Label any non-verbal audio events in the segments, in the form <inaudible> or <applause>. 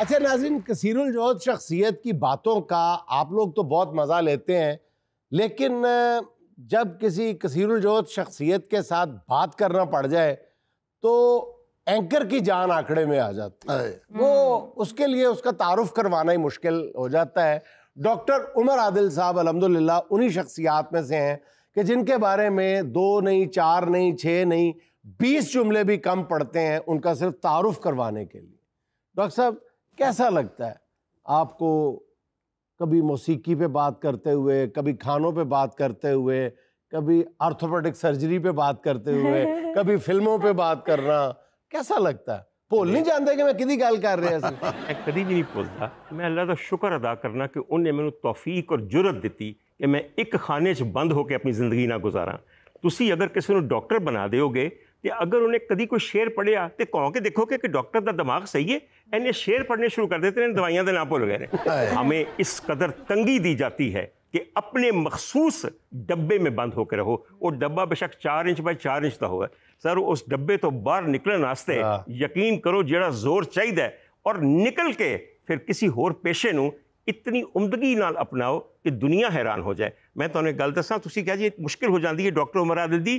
اچھا ناظرین کثیر الجہد شخصیت کی باتوں کا آپ لوگ تو بہت مزہ لیتے ہیں لیکن جب کسی کثیر الجہد شخصیت کے ساتھ بات کرنا پڑ جائے تو اینکر کی جان آکڑے میں آ جاتا ہے وہ اس کے لیے اس کا تعارف کروانا ہی مشکل ہو جاتا ہے ڈاکٹر عمر عادل صاحب الحمدللہ انہی شخصیات میں سے ہیں کہ جن کے بارے میں دو نہیں چار نہیں چھ نہیں بیس جملے بھی کم پڑتے ہیں ان کا صرف تعارف کروانے کے لیے ڈاکٹر صاحب کیسا لگتا ہے آپ کو کبھی موسیقی پہ بات کرتے ہوئے کبھی کھانوں پہ بات کرتے ہوئے کبھی آرتھوپیڈک سرجری پہ بات کرتے ہوئے <laughs> کبھی فلموں پہ بات کرنا کیسا لگتا ہے بول نہیں جانتے کہ میں کدی گل کر رہا سر میں کدی بھی نہیں بولتا میں اللہ کا شکر ادا کرنا کہ انہیں نے توفیق اور جرت دیتی کہ میں ایک خانے چ بند ہو کے اپنی زندگی نہ گزارا کسی اگر کسی نے ڈاکٹر بنا دیو گے ਤੇ ਅਗਰ ਉਹਨੇ ਕਦੀ ਕੋਈ ਸ਼ੇਰ ਪੜਿਆ ਤੇ ਕਹੋ ਕਿ ਦੇਖੋ ਕਿ ਡਾਕਟਰ ਦਾ ਦਿਮਾਗ ਸਹੀ ਹੈ ਐਨੇ ਸ਼ੇਰ ਪੜਨੇ ਸ਼ੁਰੂ ਕਰ ਦਿੱਤੇ ਨੇ ਦਵਾਈਆਂ ਦੇ ਨਾਮ ਭੁੱਲ ਗਏ ਨੇ ਹਮੇ ਇਸ ਕਦਰ ਤੰਗੀ ਦੀ ਜਾਂਦੀ ਹੈ ਕਿ कि अपने मखसूस डब्बे में बंद होकर रहो वो डब्बा बेशक चार इंच बाय चार इंच का होगा सर उस डब्बे तो बाहर निकलने वास्ते यकीन करो जोड़ा जोर चाहिए ਔਰ ਨਿਕਲ ਕੇ ਫਿਰ ਕਿਸੇ ਹੋਰ ਪੇਸ਼ੇ ਨੂੰ ਇਤਨੀ ਉਮਦਗੀ ਨਾਲ ਅਪਣਾਓ ਕਿ ਦੁਨੀਆ ਹੈਰਾਨ ਹੋ ਜਾਏ ਮੈਂ ਤੁਹਾਨੂੰ ਇੱਕ ਗੱਲ ਦੱਸਾਂ ਤੁਸੀਂ ਕਹੇ ਜੀ ਮੁਸ਼ਕਿਲ ਹੋ ਜਾਂਦੀ ਹੈ ਡਾਕਟਰ ਉਮਰ ਆਦਿਲ ਦੀ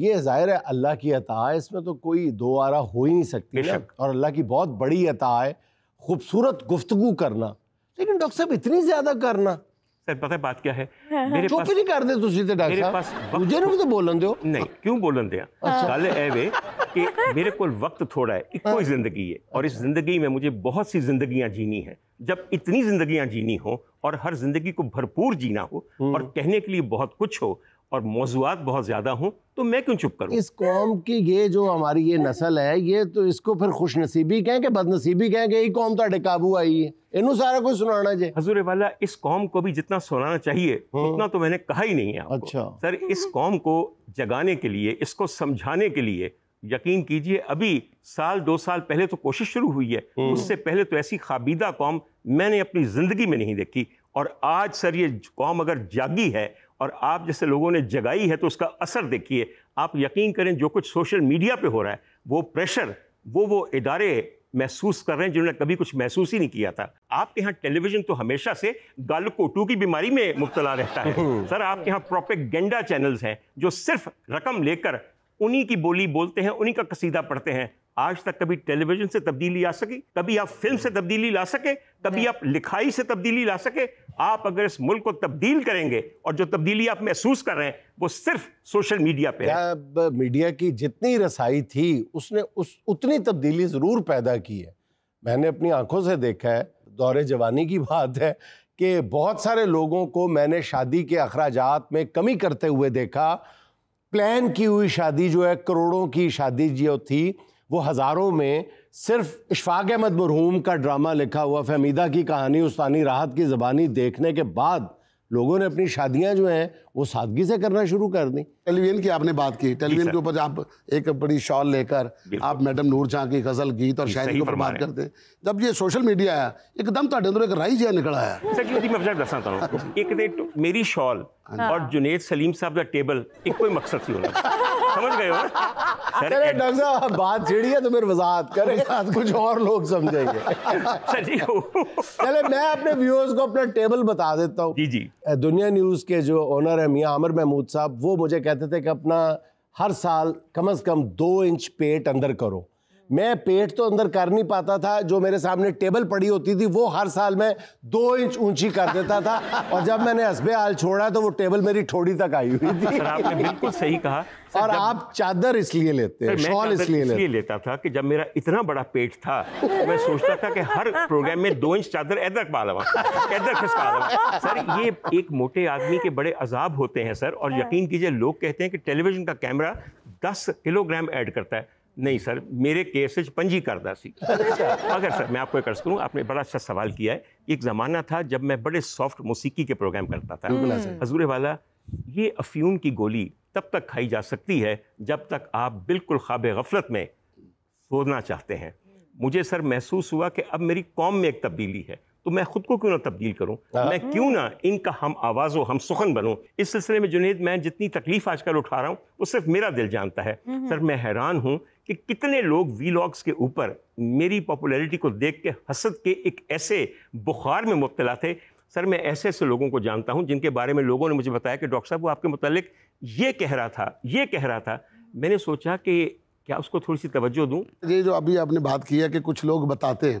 یہ ظاہر ہے اللہ کی عطا ہے اس میں تو کوئی دو آرا ہو ہی نہیں سکتی اور اللہ کی بہت بڑی عطا ہے خوبصورت گفتگو کرنا لیکن ڈاکٹر صاحب اتنی زیادہ کرنا سر پتہ بات کیا ہے ہاں، ہاں۔ میرے پاس نہیں کر دے تسی تے ڈاکٹر صاحب مجھے نہیں تو بولن دیو نہیں کیوں بولن دیا ہاں۔ گل اے وے کہ میرے کول وقت تھوڑا ہے ایک کوئی زندگی ہے اور اس زندگی میں مجھے بہت سی زندگیاں جینی ہیں جب اتنی زندگیاں جینی ہوں اور ہر زندگی کو بھرپور جینا ہو اور کہنے کے لیے بہت کچھ ہو اور موضوعات بہت زیادہ ہوں تو میں کیوں چپ کروں اس قوم کی یہ جو ہماری یہ نسل ہے یہ تو اس کو پھر خوش نصیبی کہیں کہ بد نصیبی کہیں کہ یہ قوم تو قابو آئی ہے انہوں سارا کوئی سنانا جائے جی۔ حضور والا اس قوم کو بھی جتنا سنانا چاہیے ہاں۔ اتنا تو میں نے کہا ہی نہیں ہے آپ اچھا کو. سر اس قوم کو جگانے کے لیے اس کو سمجھانے کے لیے یقین کیجئے ابھی سال دو سال پہلے تو کوشش شروع ہوئی ہے ہاں۔ اس سے پہلے تو ایسی خابیدہ قوم میں نے اپنی زندگی میں نہیں دیکھی اور آج سر یہ قوم اگر جاگی ہے اور آپ جیسے لوگوں نے جگائی ہے تو اس کا اثر دیکھیے آپ یقین کریں جو کچھ سوشل میڈیا پہ ہو رہا ہے وہ پریشر وہ وہ ادارے محسوس کر رہے ہیں جنہوں نے کبھی کچھ محسوس ہی نہیں کیا تھا آپ کے یہاں ٹیلی ویژن تو ہمیشہ سے گال کوٹو کی بیماری میں مبتلا رہتا ہے سر آپ کے یہاں پروپیگنڈا چینلز ہیں جو صرف رقم لے کر انہی کی بولی بولتے ہیں انہی کا قصیدہ پڑھتے ہیں آج تک کبھی ٹیلی ویژن سے تبدیلی آ سکے کبھی آپ فلم سے تبدیلی لا سکے کبھی آپ لکھائی سے تبدیلی لا سکے آپ اگر اس ملک کو تبدیل کریں گے اور جو تبدیلی آپ محسوس کر رہے ہیں وہ صرف سوشل میڈیا پہ ہے میڈیا کی جتنی رسائی تھی اس نے اس اتنی تبدیلی ضرور پیدا کی ہے میں نے اپنی آنکھوں سے دیکھا ہے دور جوانی کی بات ہے کہ بہت سارے لوگوں کو میں نے شادی کے اخراجات میں کمی کرتے ہوئے دیکھا پلان کی ہوئی شادی جو ہے کروڑوں کی شادی جو تھی وہ ہزاروں میں صرف اشفاق احمد مرحوم کا ڈرامہ لکھا ہوا فہمیدہ کی کہانی استانی راحت کی زبانی دیکھنے کے بعد لوگوں نے اپنی شادیاں جو ہیں وہ سادگی سے کرنا شروع کر دیں ٹیلی ٹیلیویژن کی آپ نے بات کی ٹیلی ٹیلیویژن جی کے اوپر آپ ایک بڑی شال لے کر آپ میڈم نور جہاں کی غزل گیت اور جی، شاعری کے اوپر بات کرتے ہیں جب یہ سوشل میڈیا آیا ایک دم تو اندر ایک رائی جہاں نکلا جی، آیا میری شال ہاں اور جنید سلیم صاحب کا ٹیبل ایک کوئی مقصد نہیں ہونا سمجھ گئے ہو سر بات جڑی ہے تو میرے وضاحت کریں ساتھ <laughs> کچھ اور لوگ سمجھیں گے چلے میں اپنے ویورز کو اپنا ٹیبل بتا دیتا ہوں جی جی دنیا نیوز کے جو اونر ہیں میاں عامر محمود صاحب وہ مجھے کہ کہتے تھے کہ اپنا ہر سال کم از کم دو انچ پیٹ اندر کرو میں پیٹ تو اندر کر نہیں پاتا تھا جو میرے سامنے ٹیبل پڑی ہوتی تھی وہ ہر سال میں دو انچ اونچی کر دیتا تھا اور جب میں نے ہسبے آل چھوڑا تو وہ ٹیبل میری تک آئی ہوئی تھی بالکل صحیح کہا اور آپ چادر اس لیے لیتے ہیں اس لیے لیتا تھا کہ جب میرا اتنا بڑا پیٹ تھا میں سوچتا تھا کہ ہر پروگرام میں دو انچ چادر ادھر پال ادھر سر یہ ایک موٹے آدمی کے بڑے عذاب ہوتے ہیں سر اور ہاں۔ یقین کیجئے لوگ کہتے ہیں کہ ویژن کا کیمرہ دس کلو گرام ایڈ کرتا ہے نہیں سر میرے کیس پنجی کردہ سی اگر سر میں آپ کو ایک عرض کروں آپ نے بڑا اچھا سوال کیا ہے ایک زمانہ تھا جب میں بڑے سافٹ موسیقی کے پروگرام کرتا تھا حضور والا یہ افیون کی گولی تب تک کھائی جا سکتی ہے جب تک آپ بالکل خواب غفلت میں سونا چاہتے ہیں مجھے سر محسوس ہوا کہ اب میری قوم میں ایک تبدیلی ہے تو میں خود کو کیوں نہ تبدیل کروں میں کیوں نہ ان کا ہم آواز و ہم سخن بنوں اس سلسلے میں جنید میں جتنی تکلیف آج کل اٹھا رہا ہوں وہ صرف میرا دل جانتا ہے سر میں حیران ہوں کہ کتنے لوگ وی لاگس کے اوپر میری پاپولیرٹی کو دیکھ کے حسد کے ایک ایسے بخار میں مبتلا تھے سر میں ایسے ایسے لوگوں کو جانتا ہوں جن کے بارے میں لوگوں نے مجھے بتایا کہ ڈاکٹر صاحب وہ آپ کے متعلق یہ کہہ رہا تھا یہ کہہ رہا تھا میں نے سوچا کہ کیا اس کو تھوڑی سی توجہ دوں یہ جو ابھی آپ نے بات کی ہے کہ کچھ لوگ بتاتے ہیں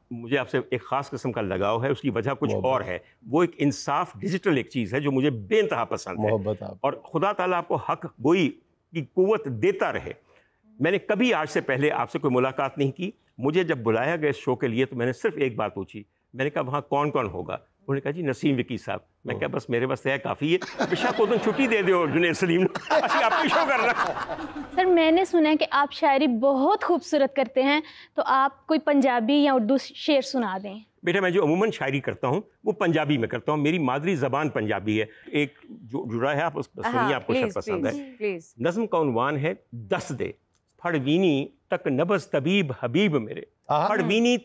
مجھے آپ سے ایک خاص قسم کا لگاؤ ہے اس کی وجہ کچھ اور ہے وہ ایک انصاف ڈیجیٹل ایک چیز ہے جو مجھے بے انتہا پسند ہے اور خدا تعالیٰ آپ کو حق گوئی کی قوت دیتا رہے میں نے کبھی آج سے پہلے آپ سے کوئی ملاقات نہیں کی مجھے جب بلایا گیا اس شو کے لیے تو میں نے صرف ایک بات پوچھی میں نے کہا وہاں کون کون ہوگا انہوں نے کہا جی نسیم وکی صاحب میں کہا بس میرے بس یہ کافی ہے بشا کو چھٹی دے دیو جنید سلیم اچھا آپ کی شو کر رہا سر میں نے سنا ہے کہ آپ شاعری بہت خوبصورت کرتے ہیں تو آپ کوئی پنجابی یا اردو شعر سنا دیں بیٹا میں جو عموماً شاعری کرتا ہوں وہ پنجابی میں کرتا ہوں میری مادری زبان پنجابی ہے ایک جو جڑا ہے آپ اس سنیے آپ کو شب پسند ہے نظم کا عنوان ہے دس دے پھڑوینی تک نبز طبیب حبیب میرے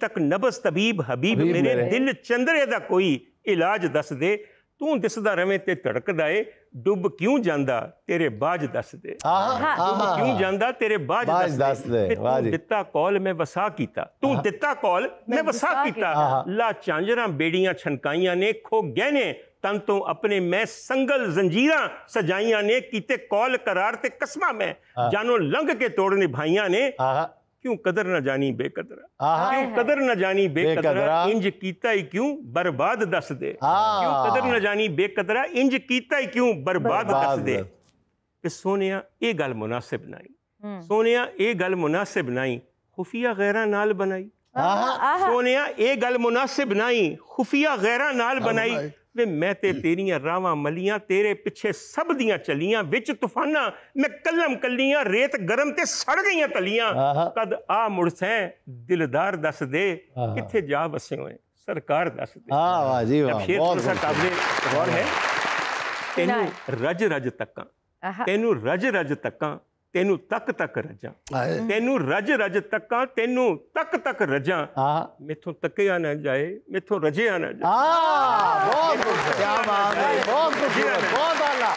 تک طبیب حبیب میرے دل چندرے دا کوئی علاج دس دے لا چانجرا بیڑیاں چھنکائی نے تن تو اپنے کال کرار جانو لگ کے توڑ نبھائی نے کیوں قدر نہ جانی بے قدر کیوں قدر نہ جانی بے قدر انج کیتا ہی کیوں برباد دس دے ہاں۔ کیوں قدر نہ جانی بے قدر انج کیتا ہی کیوں برباد دس دے کہ سونیا یہ گل مناسب نہیں سونیا یہ گل مناسب نہیں خفیہ غیرہ نال بنائی سونیا یہ گل مناسب نہیں خفیہ غیرہ نال بنائی ਵੇ ਮੈਂ ਤੇ ਤੇਰੀਆਂ ਰਾਵਾਂ ਮਲੀਆਂ ਤੇਰੇ ਪਿੱਛੇ ਸਭ ਦੀਆਂ ਚਲੀਆਂ ਵਿੱਚ ਤੂਫਾਨਾਂ ਮੈਂ ਕਲਮ ਕੱਲੀਆਂ ਰੇਤ ਗਰਮ ਤੇ ਸੜ ਗਈਆਂ ਤਲੀਆਂ ਕਦ ਆ ਮੁਰਸੈ ਦਿਲਦਾਰ ਦੱਸ ਦੇ ਕਿੱਥੇ ਜਾ ਵਸੇ ਹੋਏ ਸਰਕਾਰ ਦੱਸ ਦੇ ਆ ਵਾਹ ਜੀ ਵਾਹ ਬਹੁਤ ਕਾਬਲੇ ਹੋਰ ਹੈ ਤੈਨੂੰ ਰਜ ਰਜ ਤੱਕਾਂ ਤੈਨੂੰ ਰਜ ਰਜ ਤੱਕਾਂ تین تک تک رجا تج رج تکاں تین تک تک رجا میتھو تک آنا جائے میتھو رجے آنا جا